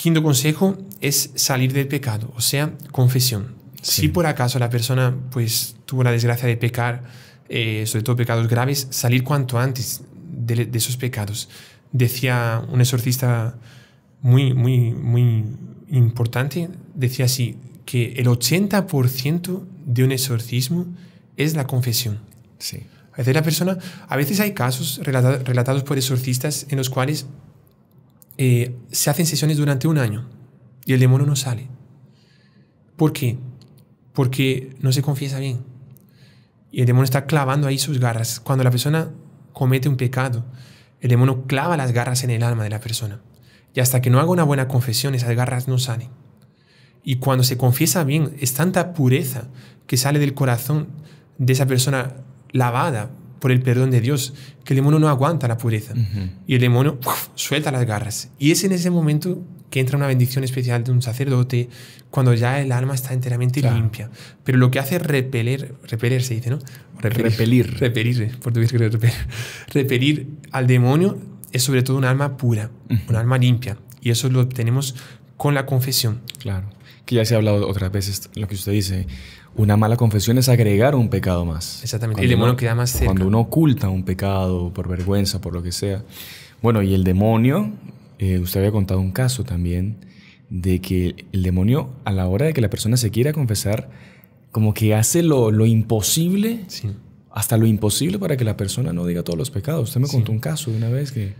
Quinto consejo es salir del pecado, o sea, confesión. Si por acaso la persona pues tuvo la desgracia de pecar, eh, sobre todo pecados graves, salir cuanto antes de, esos pecados. Decía un exorcista muy, muy, muy importante, decía así, que el 80% de un exorcismo es la confesión. A veces la persona, a veces hay casos relatados por exorcistas en los cuales eh, se hacen sesiones durante un año y el demonio no sale. ¿Por qué? Porque no se confiesa bien. Y el demonio está clavando ahí sus garras. Cuando la persona comete un pecado, el demonio clava las garras en el alma de la persona. Y hasta que no haga una buena confesión, esas garras no salen. Y cuando se confiesa bien, es tanta pureza que sale del corazón de esa persona lavada por el perdón de Dios, que el demonio no aguanta la pureza. Y el demonio suelta las garras. Y es en ese momento que entra una bendición especial de un sacerdote, cuando ya el alma está enteramente limpia. Pero lo que hace repeler, repeler se dice, ¿no? Repelir. Repelir, repelir al demonio es sobre todo un alma pura, un alma limpia. Y eso lo obtenemos con la confesión. Claro. Que ya se ha hablado otras veces lo que usted dice. Una mala confesión es agregar un pecado más. Exactamente. Cuando el demonio uno, queda más cerca. Cuando uno oculta un pecado por vergüenza, por lo que sea. Bueno, y el demonio, eh, usted había contado un caso también de que el demonio, a la hora de que la persona se quiera confesar, como que hace lo, imposible, hasta lo imposible para que la persona no diga todos los pecados. Usted me contó un caso de una vez que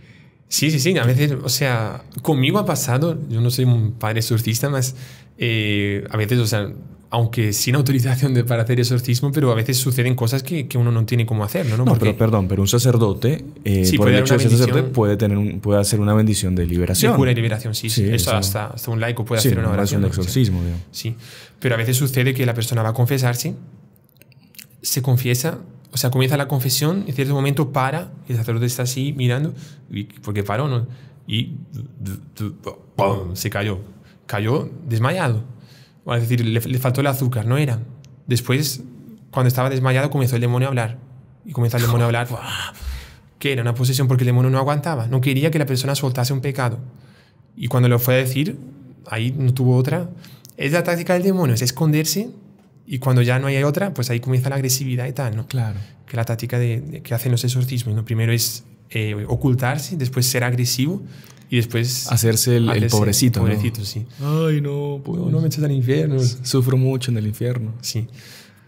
Sí, sí, sí. A veces, o sea, conmigo ha pasado, yo no soy un padre exorcista, más eh, a veces, o sea, aunque sin autorización de, para hacer exorcismo, pero a veces suceden cosas que, que uno no tiene cómo hacer, ¿no? No, pero perdón, pero un sacerdote, eh, puede sacerdote, puede, tener puede hacer una bendición de liberación. Sí, cura liberación, sí, sí. eso, hasta, hasta, un laico puede hacer una, una oración. de exorcismo, Sí, pero a veces sucede que la persona va a confesarse, se confiesa o sea, comienza la confesión, en cierto momento para, el sacerdote está así mirando, y, porque paró, ¿no? Y se cayó, cayó desmayado. Es decir, le, le, faltó el azúcar, no era. Después, cuando estaba desmayado, comenzó el demonio a hablar. Y comenzó el demonio a hablar, que era una posesión porque el demonio no aguantaba, no quería que la persona soltase un pecado. Y cuando lo fue a decir, ahí no tuvo otra. Es la táctica del demonio, es esconderse y cuando ya no hay otra, pues ahí comienza la agresividad y tal, ¿no? Claro. Que la táctica de, que hacen los exorcismos, Primero es eh, ocultarse, después ser agresivo y después... Hacerse el, pobrecito, el pobrecito, sí. Ay, no, pues, no, me echas al infierno. Sufro mucho en el infierno. Sí,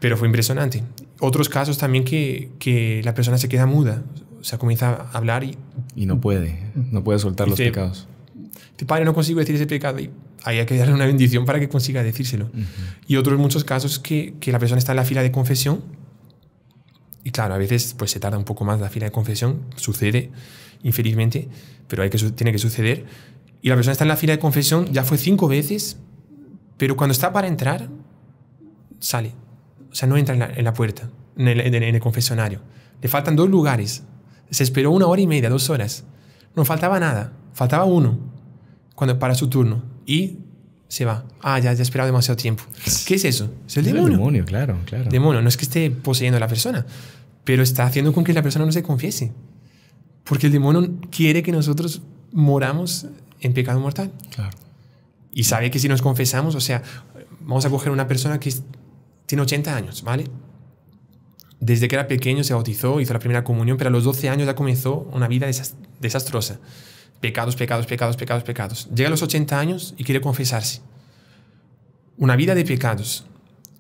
pero fue impresionante. Otros casos también que, que la persona se queda muda, o sea, comienza a hablar y... Y no puede, no puede soltar los pecados. tu padre, no consigo decir ese pecado y ahí hay que darle una bendición para que consiga decírselo. Y otros muchos casos que, la persona está en la fila de confesión y claro, a veces pues se tarda un poco más la fila de confesión, sucede infelizmente, pero hay que, tiene que suceder. Y la persona está en la fila de confesión, ya fue cinco veces, pero cuando está para entrar, sale. O sea, no entra en la, puerta, en el, en el, confesionario. Le faltan dos lugares. Se esperó una hora y media, dos horas. No faltaba nada, faltaba uno cuando para su turno y se va. Ah, ya, ya esperado demasiado tiempo. ¿Qué es eso? Es el demonio. El demonio, claro, claro. Demonio, no es que esté poseyendo a la persona, pero está haciendo con que la persona no se confiese. Porque el demonio quiere que nosotros moramos en pecado mortal. Claro. Y sabe que si nos confesamos, o sea, vamos a coger una persona que tiene 80 años, ¿vale? Desde que era pequeño se bautizó, hizo la primera comunión, pero a los 12 años ya comenzó una vida desastrosa pecados, pecados, pecados, pecados, pecados. Llega a los 80 años y quiere confesarse. Una vida de pecados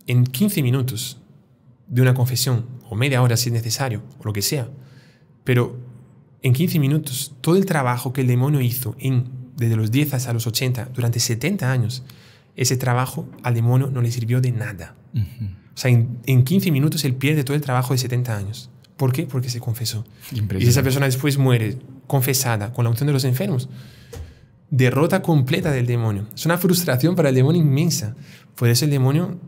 en 15 minutos de una confesión, o media hora si es necesario, o lo que sea. Pero en 15 minutos, todo el trabajo que el demonio hizo en, desde los 10 hasta los 80, durante 70 años, ese trabajo al demonio no le sirvió de nada. O sea, en, en 15 minutos él pierde todo el trabajo de 70 años. ¿Por qué? Porque se confesó. Y esa persona después muere confesada con la unción de los enfermos, derrota completa del demonio. Es una frustración para el demonio inmensa. Por eso el demonio,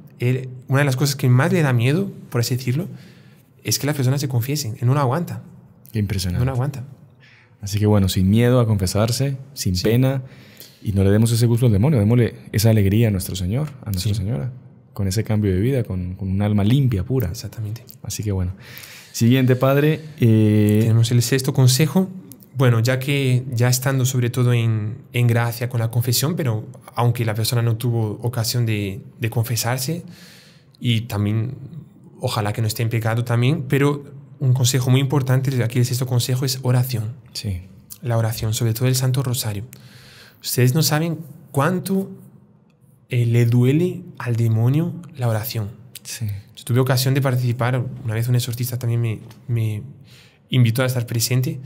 una de las cosas que más le da miedo, por así decirlo, es que las personas se confiesen. En una aguanta. Qué impresionante. No aguanta. Así que bueno, sin miedo a confesarse, sin pena, y no le demos ese gusto al demonio, démosle esa alegría a nuestro Señor, a nuestra Señora, con ese cambio de vida, con, con un alma limpia, pura. Exactamente. Así que bueno. Siguiente, padre. Eh, Tenemos el sexto consejo. Bueno, ya que ya estando sobre todo en, en gracia con la confesión, pero aunque la persona no tuvo ocasión de, de confesarse, y también ojalá que no esté en pecado también, pero un consejo muy importante, aquí el sexto consejo es oración. Sí. La oración, sobre todo el Santo Rosario. Ustedes no saben cuánto eh, le duele al demonio la oración tuve ocasión de participar, una vez un exorcista también me, invitó a estar presente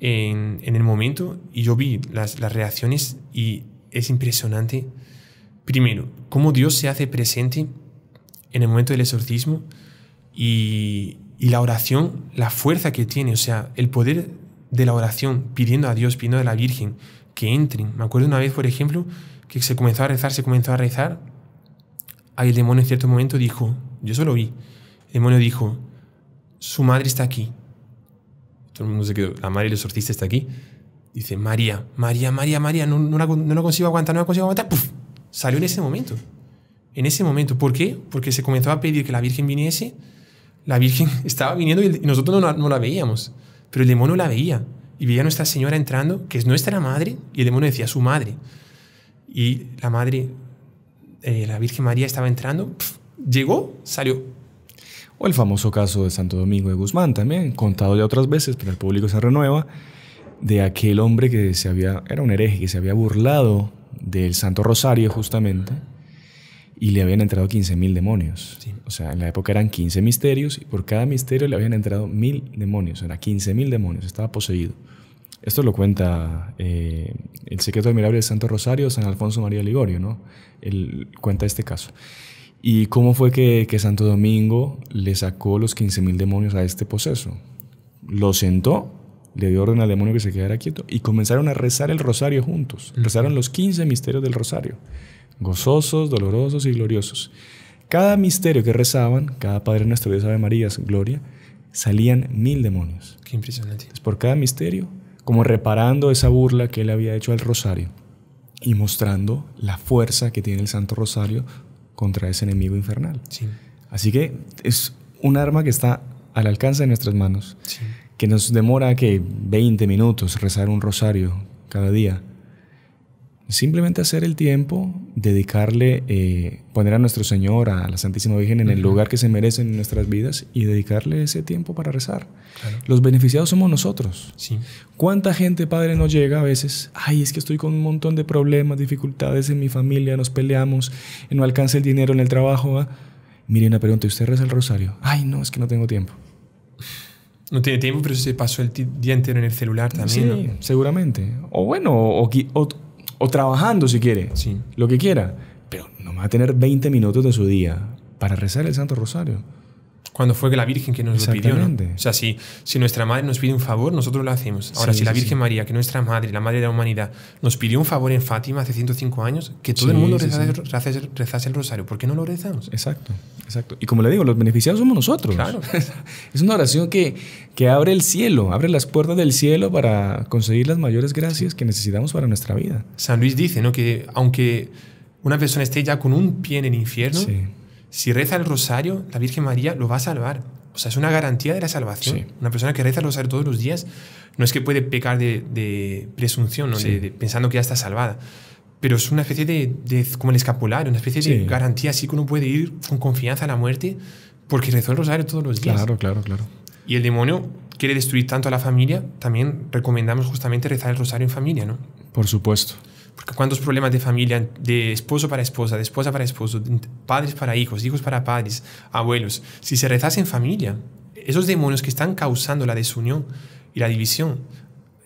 en, el momento y yo vi las, reacciones y es impresionante, primero, cómo Dios se hace presente en el momento del exorcismo y, y la oración, la fuerza que tiene, o sea, el poder de la oración, pidiendo a Dios, pidiendo a la Virgen que entren. Me acuerdo una vez, por ejemplo, que se comenzó a rezar, se comenzó a rezar Ahí el demonio en cierto momento dijo, yo solo vi, el demonio dijo, su madre está aquí. Todo el mundo se quedó, la madre del exorcista está aquí. Dice, María, María, María, María, no, no, la, consigo aguantar, no la consigo aguantar. ¡Puf! Salió en ese momento. En ese momento. ¿Por qué? Porque se comenzó a pedir que la Virgen viniese. La Virgen estaba viniendo y, nosotros no, no la veíamos. Pero el demonio la veía y veía a Nuestra Señora entrando, que es nuestra madre, y el demonio decía su madre. Y la madre eh, la Virgen María estaba entrando, llegó, salió. O el famoso caso de Santo Domingo de Guzmán también, contado ya otras veces, pero el público se renueva, de aquel hombre que se había, era un hereje, que se había burlado del Santo Rosario justamente, y le habían entrado 15.000 demonios. O sea, en la época eran 15 misterios y por cada misterio le habían entrado 1.000 demonios, era 15.000 demonios, estaba poseído. Esto lo cuenta eh, el secreto admirable de Santo Rosario, San Alfonso María Ligorio, ¿no? Él cuenta este caso. ¿Y cómo fue que, Santo Domingo le sacó los 15.000 demonios a este poseso? Lo sentó, le dio orden al demonio que se quedara quieto y comenzaron a rezar el rosario juntos. Rezaron los 15 misterios del rosario, gozosos, dolorosos y gloriosos. Cada misterio que rezaban, cada Padre Nuestro, Dios Ave María, Gloria, salían mil demonios. Qué impresionante. por cada misterio como reparando esa burla que él había hecho al Rosario y mostrando la fuerza que tiene el Santo Rosario contra ese enemigo infernal. Así que es un arma que está al alcance de nuestras manos, que nos demora que 20 minutos rezar un rosario cada día, simplemente hacer el tiempo, dedicarle, eh, poner a nuestro Señor, a la Santísima Virgen en el lugar que se merecen en nuestras vidas y dedicarle ese tiempo para rezar. Los beneficiados somos nosotros. Sí. ¿Cuánta gente, Padre, nos llega a veces? Ay, es que estoy con un montón de problemas, dificultades en mi familia, nos peleamos, no alcanza el dinero en el trabajo. miren Mire una pregunta, ¿usted reza el rosario? Ay, no, es que no tengo tiempo. No tiene tiempo, pero se pasó el día entero en el celular también. Sí, seguramente. O bueno, o o trabajando si quiere. Sí. Lo que quiera. Pero no va a tener 20 minutos de su día para rezar el Santo Rosario cuando fue la Virgen que nos lo pidió. ¿no? O sea, si, si nuestra madre nos pide un favor, nosotros lo hacemos. Ahora, si la Virgen María, que nuestra madre, la madre de la humanidad, nos pidió un favor en Fátima hace 105 años, que todo el mundo rezase, el rosario. ¿Por qué no lo rezamos? Exacto, exacto. Y como le digo, los beneficiados somos nosotros. Claro. es una oración que, que abre el cielo, abre las puertas del cielo para conseguir las mayores gracias que necesitamos para nuestra vida. San Luis dice ¿no? que aunque una persona esté ya con un pie en el infierno, si reza el rosario, la Virgen María lo va a salvar. O sea, es una garantía de la salvación. Una persona que reza el rosario todos los días no es que puede pecar de, presunción, pensando que ya está salvada. Pero es una especie de, como el escapulario, una especie de garantía, así que uno puede ir con confianza a la muerte porque rezó el rosario todos los días. Claro, claro, claro. Y el demonio quiere destruir tanto a la familia, también recomendamos justamente rezar el rosario en familia, ¿no? Por supuesto. Porque cuántos problemas de familia, de esposo para esposa, de esposa para esposo, padres para hijos, hijos para padres, abuelos, si se rezase en familia, esos demonios que están causando la desunión y la división,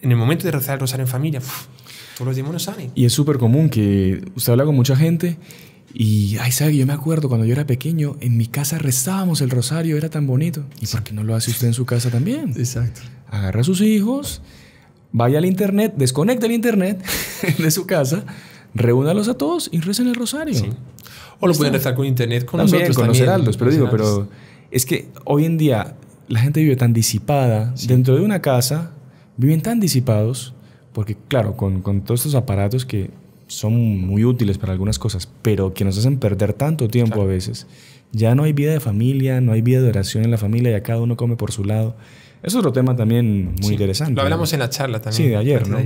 en el momento de rezar el rosario en familia, todos los demonios salen. Y es súper común que usted habla con mucha gente y, ay, sabe, yo me acuerdo cuando yo era pequeño, en mi casa rezábamos el rosario, era tan bonito. ¿Y por qué no lo hace usted en su casa también? Exacto. Agarra a sus hijos vaya al internet, desconecte el internet de su casa, reúnalos a todos y recen el rosario. O lo pueden rezar con internet con también, nosotros. Con también. los heraldos, pero digo, pero es que hoy en día la gente vive tan disipada, dentro de una casa, viven tan disipados, porque claro, con, con todos estos aparatos que son muy útiles para algunas cosas, pero que nos hacen perder tanto tiempo a veces, ya no hay vida de familia, no hay vida de oración en la familia, ya cada uno come por su lado. Es otro tema también muy interesante. Lo hablamos en la charla también. Sí, de ayer, ¿no?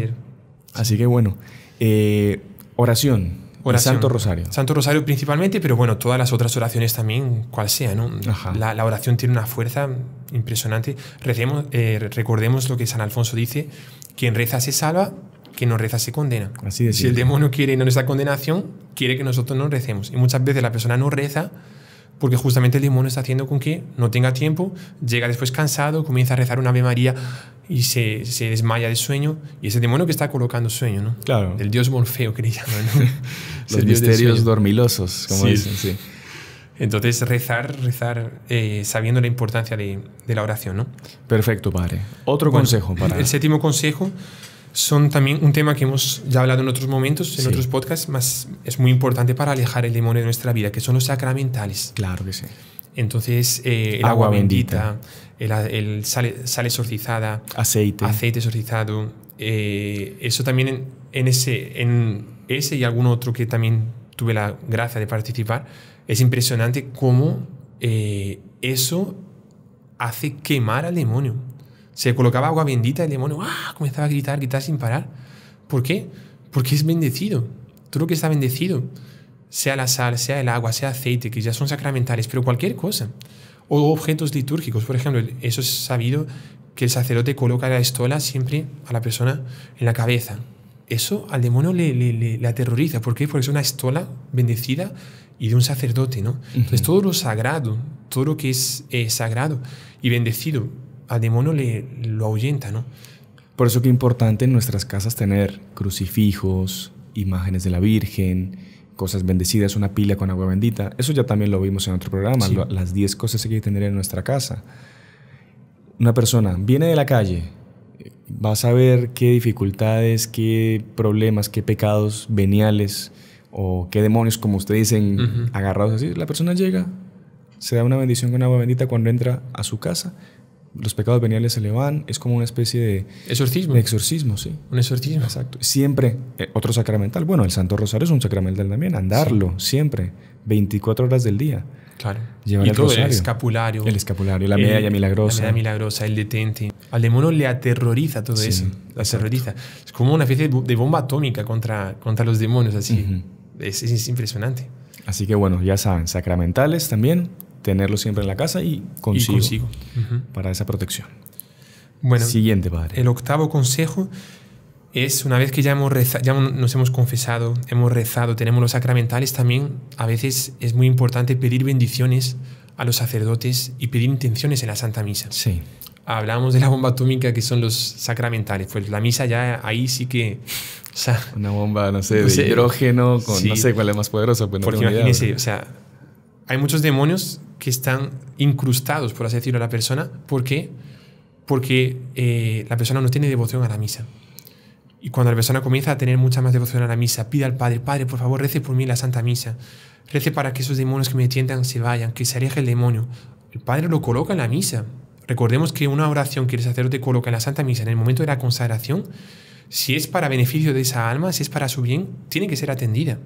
Así que bueno, eh, oración. Santo Rosario. Santo Rosario principalmente, pero bueno, todas las otras oraciones también, cual sea, ¿no? La, oración tiene una fuerza impresionante. Eh, recordemos lo que San Alfonso dice, quien reza se salva, quien no reza se condena. Así es. Si el demonio quiere no nuestra condenación, quiere que nosotros no recemos. Y muchas veces la persona no reza porque justamente el demonio está haciendo con que no tenga tiempo, llega después cansado, comienza a rezar una Ave María y se, desmaya de sueño, y es el demonio que está colocando sueño, ¿no? Claro. El dios Morfeo que le llaman, ¿no? Los misterios dormilosos, como dicen, sí. Entonces, rezar, rezar, eh, sabiendo la importancia de, la oración, ¿no? Perfecto, padre. Otro consejo para... El séptimo consejo son también un tema que hemos ya hablado en otros momentos, en otros podcasts, más es muy importante para alejar el demonio de nuestra vida, que son los sacramentales. Claro que sí. Entonces, eh, el agua, bendita, el, el sal, exorcizada, aceite, aceite exorcizado, eh, eso también en, ese, en ese y algún otro que también tuve la gracia de participar, es impresionante cómo eh, eso hace quemar al demonio. Se colocaba agua bendita el demonio ¡ah! comenzaba a gritar, gritar sin parar. ¿Por qué? Porque es bendecido. Todo lo que está bendecido, sea la sal, sea el agua, sea aceite, que ya son sacramentales, pero cualquier cosa. O objetos litúrgicos, por ejemplo, eso es sabido que el sacerdote coloca la estola siempre a la persona en la cabeza. Eso al demonio le, le, aterroriza. ¿Por qué? Porque es una estola bendecida y de un sacerdote, ¿no? Entonces, todo lo sagrado, todo lo que es eh, sagrado y bendecido al demonio le, lo ahuyenta, ¿no? Por eso que importante en nuestras casas tener crucifijos, imágenes de la Virgen, cosas bendecidas, una pila con agua bendita. Eso ya también lo vimos en otro programa, las 10 cosas que hay que tener en nuestra casa. Una persona viene de la calle, va a saber qué dificultades, qué problemas, qué pecados veniales o qué demonios, como ustedes dicen, agarrados así. La persona llega, se da una bendición con agua bendita cuando entra a su casa los pecados veniales se le van, es como una especie de... Exorcismo. exorcismo, sí. Un exorcismo. Exacto. Siempre, eh, otro sacramental, bueno, el Santo Rosario es un sacramental también, andarlo, siempre, 24 horas del día. Claro. Llevar el, el escapulario. El escapulario, la medalla milagrosa. La medalla milagrosa, el detente. Al demonio le aterroriza todo eso, La aterroriza. Es como una especie de bomba atómica contra, contra los demonios, así. es impresionante. Así que bueno, ya saben, sacramentales también, tenerlo siempre en la casa y consigo, consigo. para esa protección. Bueno, siguiente padre. El octavo consejo es una vez que ya, hemos rezado, ya nos hemos confesado, hemos rezado, tenemos los sacramentales también, a veces es muy importante pedir bendiciones a los sacerdotes y pedir intenciones en la Santa Misa. Sí. Hablamos de la bomba atómica que son los sacramentales, pues la misa ya ahí sí que... sea, una bomba, no sé, de hidrógeno, con, no sé cuál es más poderosa. Pues no Porque imagínese, o sea, hay muchos demonios que están incrustados, por así decirlo, a la persona. ¿Por qué? Porque eh, la persona no tiene devoción a la misa. Y cuando la persona comienza a tener mucha más devoción a la misa, pide al Padre, Padre, por favor, rece por mí la Santa Misa. Rece para que esos demonios que me tientan se vayan, que se aleje el demonio. El Padre lo coloca en la misa. Recordemos que una oración que el sacerdote coloca en la Santa Misa en el momento de la consagración, si es para beneficio de esa alma, si es para su bien, tiene que ser atendida.